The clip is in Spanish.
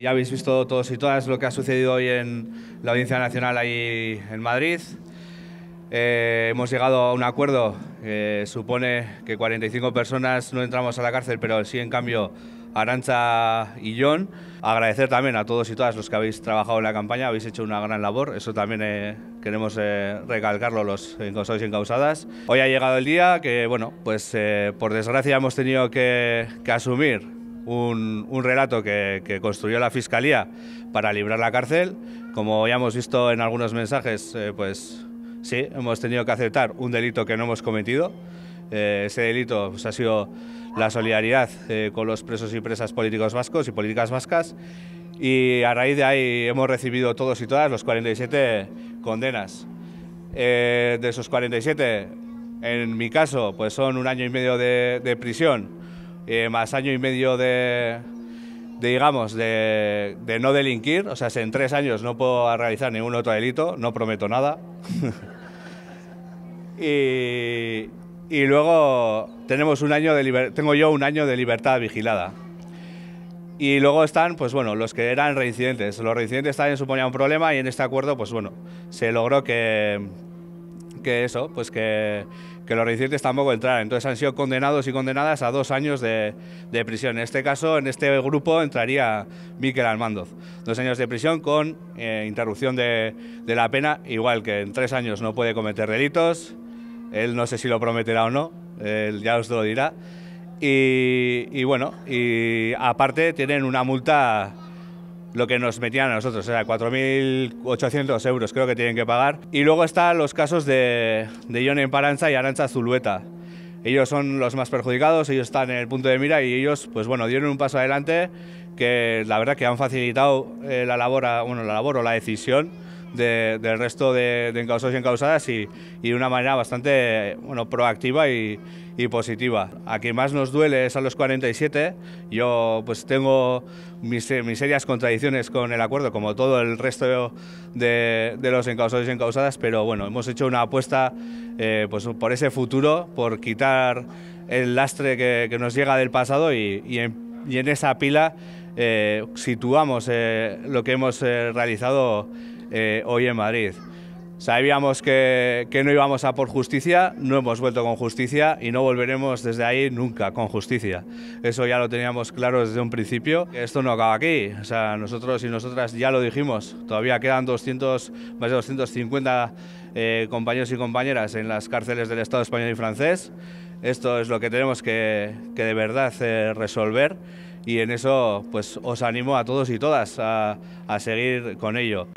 Ya habéis visto todos y todas lo que ha sucedido hoy en la Audiencia Nacional ahí en Madrid. Eh, hemos llegado a un acuerdo que supone que 45 personas no entramos a la cárcel, pero sí en cambio Arancha John Agradecer también a todos y todas los que habéis trabajado en la campaña, habéis hecho una gran labor, eso también eh, queremos eh, recalcarlo los encausados y encausadas. Hoy ha llegado el día que, bueno, pues eh, por desgracia hemos tenido que, asumir un, relato que, que, construyó la Fiscalía para librar la cárcel. Como ya hemos visto en algunos mensajes, pues sí, hemos tenido que aceptar un delito que no hemos cometido. Eh, ese delito pues, ha sido la solidaridad eh, con los presos y presas políticos vascos y políticas vascas y a raíz de ahí hemos recibido todos y todas los 47 condenas. Eh, de esos 47, en mi caso, pues son un año y medio de, prisión, más año y medio de, digamos, de, de, no delinquir. O sea, en tres años no puedo realizar ningún otro delito, no prometo nada. y, y luego tenemos un año tengo yo un año de libertad vigilada. Y luego están, pues bueno, los que eran reincidentes. Los reincidentes también suponían un problema y en este acuerdo, pues bueno, se logró que, que eso, pues que, que los reincidentes tampoco entraran. Entonces han sido condenados y condenadas a dos años de, prisión. En este caso, en este grupo entraría Miquel Almandoz. Dos años de prisión con eh, interrupción de, de la pena, igual que en tres años no puede cometer delitos él no sé si lo prometerá o no, él ya os lo dirá. Y, bueno, y aparte tienen una multa, lo que nos metían a nosotros, o sea, 4.800 euros creo que tienen que pagar. Y luego están los casos de, de Johnny Emparanza y Arancha Zulueta. Ellos son los más perjudicados, ellos están en el punto de mira y ellos, pues bueno, dieron un paso adelante que la verdad que han facilitado eh, la labor, bueno, la labor o la decisión del resto de, encausados y encausadas y, de una manera bastante bueno, proactiva y, positiva. A quien más nos duele es a los 47. Yo pues tengo mis, mis serias contradicciones con el acuerdo, como todo el resto de, los encausados y encausadas, pero bueno, hemos hecho una apuesta eh, pues, por ese futuro, por quitar el lastre que, nos llega del pasado y, en, esa pila eh, situamos eh, lo que hemos realizado eh, hoy en Madrid. Sabíamos que, no íbamos a por justicia, no hemos vuelto con justicia y no volveremos desde ahí nunca con justicia. Eso ya lo teníamos claro desde un principio. Esto no acaba aquí. O sea, nosotros y nosotras ya lo dijimos. Todavía quedan 200, más de 250 eh, compañeros y compañeras en las cárceles del Estado español y francés. Esto es lo que tenemos que, que de verdad eh, resolver y en eso pues os animo a todos y todas a, a seguir con ello.